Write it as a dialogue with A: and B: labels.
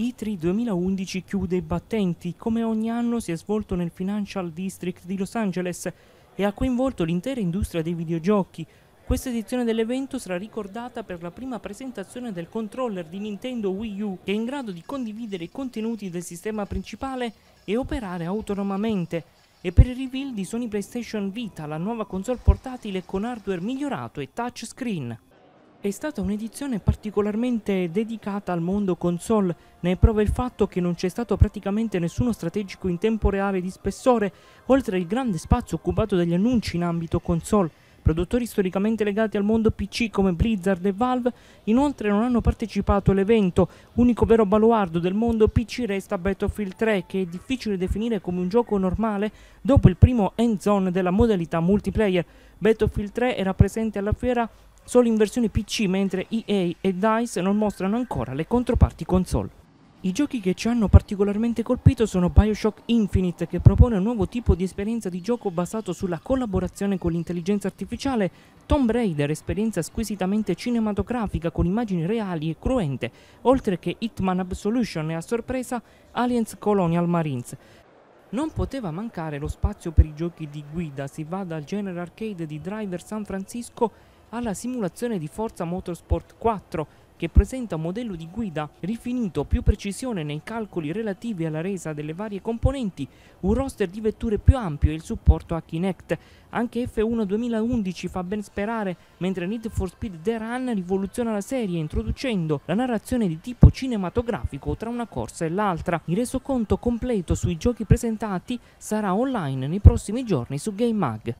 A: ITRI 2011 chiude i battenti, come ogni anno si è svolto nel Financial District di Los Angeles e ha coinvolto l'intera industria dei videogiochi. Questa edizione dell'evento sarà ricordata per la prima presentazione del controller di Nintendo Wii U, che è in grado di condividere i contenuti del sistema principale e operare autonomamente, e per il reveal di Sony PlayStation Vita, la nuova console portatile con hardware migliorato e touchscreen. È stata un'edizione particolarmente dedicata al mondo console, ne è prova il fatto che non c'è stato praticamente nessuno strategico in tempo reale di spessore, oltre il grande spazio occupato dagli annunci in ambito console. Produttori storicamente legati al mondo PC come Blizzard e Valve inoltre non hanno partecipato all'evento, unico vero baluardo del mondo PC resta Battlefield 3 che è difficile definire come un gioco normale dopo il primo end zone della modalità multiplayer. Battlefield 3 era presente alla fiera solo in versione PC mentre EA e DICE non mostrano ancora le controparti console. I giochi che ci hanno particolarmente colpito sono Bioshock Infinite che propone un nuovo tipo di esperienza di gioco basato sulla collaborazione con l'intelligenza artificiale, Tomb Raider, esperienza squisitamente cinematografica con immagini reali e cruente, oltre che Hitman Absolution e a sorpresa Aliens Colonial Marines. Non poteva mancare lo spazio per i giochi di guida, si va dal General arcade di Driver San Francisco alla simulazione di Forza Motorsport 4 che presenta un modello di guida rifinito, più precisione nei calcoli relativi alla resa delle varie componenti, un roster di vetture più ampio e il supporto a Kinect. Anche F1 2011 fa ben sperare, mentre Need for Speed The Run rivoluziona la serie introducendo la narrazione di tipo cinematografico tra una corsa e l'altra. Il resoconto completo sui giochi presentati sarà online nei prossimi giorni su GameMag.